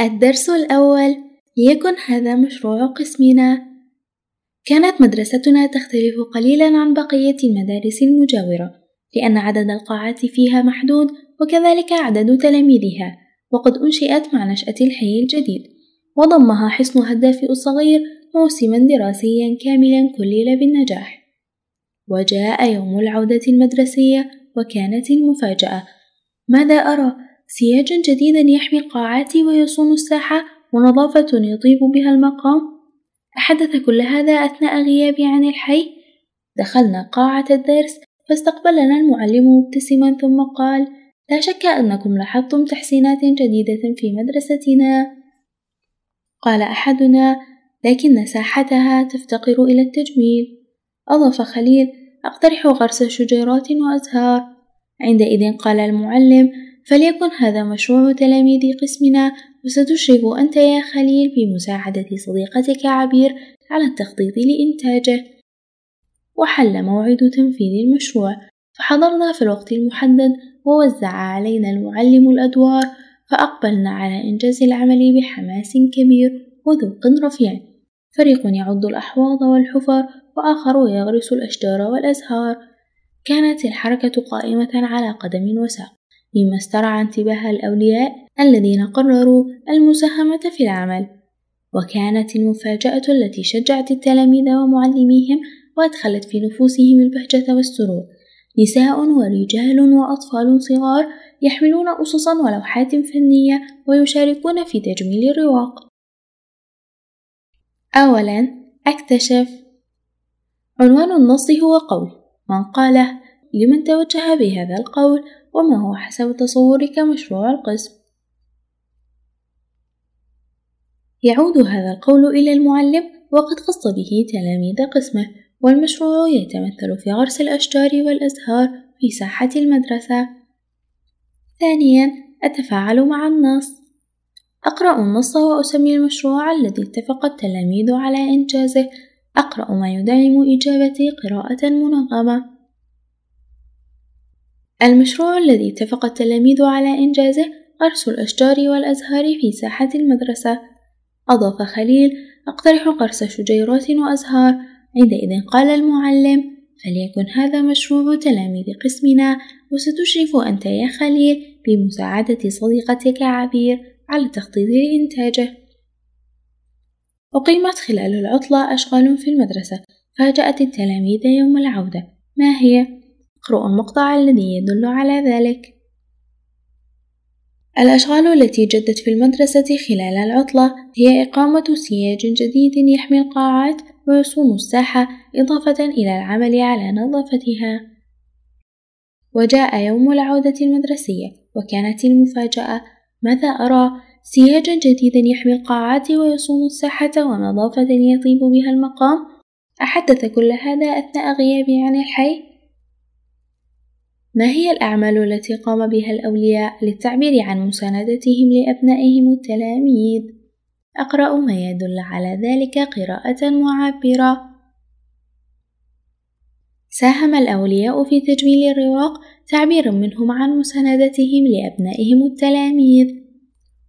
الدرس الأول ليكن هذا مشروع قسمنا كانت مدرستنا تختلف قليلا عن بقية المدارس المجاورة لأن عدد القاعات فيها محدود وكذلك عدد تلاميذها وقد أنشئت مع نشأة الحي الجديد وضمها حصن هداف الصغير موسما دراسيا كاملا كلل بالنجاح وجاء يوم العودة المدرسية وكانت المفاجأة ماذا أرى؟ سياجا جديدا يحمي القاعات ويصون الساحة ونظافة يطيب بها المقام أحدث كل هذا أثناء غيابي عن الحي دخلنا قاعة الدرس فاستقبلنا المعلم مبتسما ثم قال لا شك أنكم لاحظتم تحسينات جديدة في مدرستنا قال أحدنا لكن ساحتها تفتقر إلى التجميل أضاف خليل أقترح غرس شجيرات وأزهار عندئذ قال المعلم فليكن هذا مشروع تلاميذ قسمنا وستشرف أنت يا خليل بمساعدة صديقتك عبير على التخطيط لإنتاجه وحل موعد تنفيذ المشروع فحضرنا في الوقت المحدد ووزع علينا المعلم الأدوار فأقبلنا على إنجاز العمل بحماس كبير وذوق رفيع فريق يعض الأحواض والحفر وآخر يغرس الأشجار والأزهار كانت الحركة قائمة على قدم وساق مما استرعى انتباه الأولياء الذين قرروا المساهمة في العمل وكانت المفاجأة التي شجعت التلاميذ ومعلميهم وأدخلت في نفوسهم البهجة والسرور نساء ورجال وأطفال صغار يحملون أسسا ولوحات فنية ويشاركون في تجميل الرواق أولا أكتشف عنوان النص هو قول من قاله لمن توجه بهذا القول وما هو حسب تصورك مشروع القسم يعود هذا القول إلى المعلم وقد خص به تلاميذ قسمه والمشروع يتمثل في غرس الأشجار والأزهار في ساحة المدرسة ثانيا أتفاعل مع النص أقرأ النص وأسمي المشروع الذي اتفق التلاميذ على إنجازه أقرأ ما يدعم إجابتي قراءة منظمة المشروع الذي اتفق التلاميذ على إنجازه قرص الأشجار والأزهار في ساحة المدرسة أضاف خليل أقترح قرص شجيرات وأزهار عندئذ قال المعلم فليكن هذا مشروع تلاميذ قسمنا وستشرف أنت يا خليل بمساعدة صديقتك عبير على تخطيط إنتاجه أقيمت خلال العطلة أشغال في المدرسة فاجأت التلاميذ يوم العودة ما هي؟ اقرأ المقطع الذي يدل على ذلك الأشغال التي جدت في المدرسة خلال العطلة هي إقامة سياج جديد يحمي القاعات ويصون الساحة إضافة إلى العمل على نظافتها وجاء يوم العودة المدرسية وكانت المفاجأة ماذا أرى؟ سياجا جديدا يحمي القاعات ويصون الساحة ونظافة يطيب بها المقام أحدث كل هذا أثناء غيابي عن الحي ما هي الأعمال التي قام بها الأولياء للتعبير عن مساندتهم لأبنائهم التلاميذ؟ أقرأ ما يدل على ذلك قراءة معبرة ساهم الأولياء في تجميل الرواق تعبير منهم عن مساندتهم لأبنائهم التلاميذ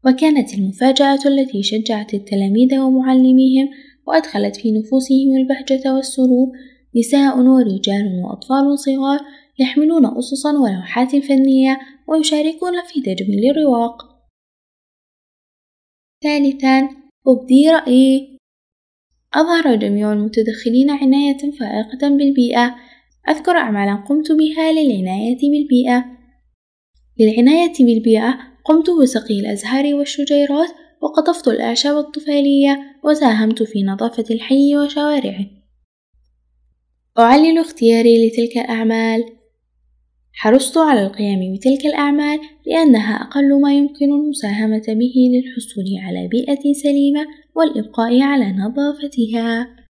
وكانت المفاجأة التي شجعت التلاميذ ومعلميهم وأدخلت في نفوسهم البهجة والسرور نساء ورجال وأطفال صغار يحملون أصصا ولوحات فنية ويشاركون في تجميل الرواق ثالثا أبدي رأيي أظهر جميع المتدخلين عناية فائقة بالبيئة أذكر أعمالا قمت بها للعناية بالبيئة للعناية بالبيئة قمت بسقي الأزهار والشجيرات وقطفت الأعشاب الطفيلية وساهمت في نظافة الحي وشوارعه أعلل اختياري لتلك الأعمال حرصت على القيام بتلك الأعمال لأنها أقل ما يمكن المساهمة به للحصول على بيئة سليمة والإبقاء على نظافتها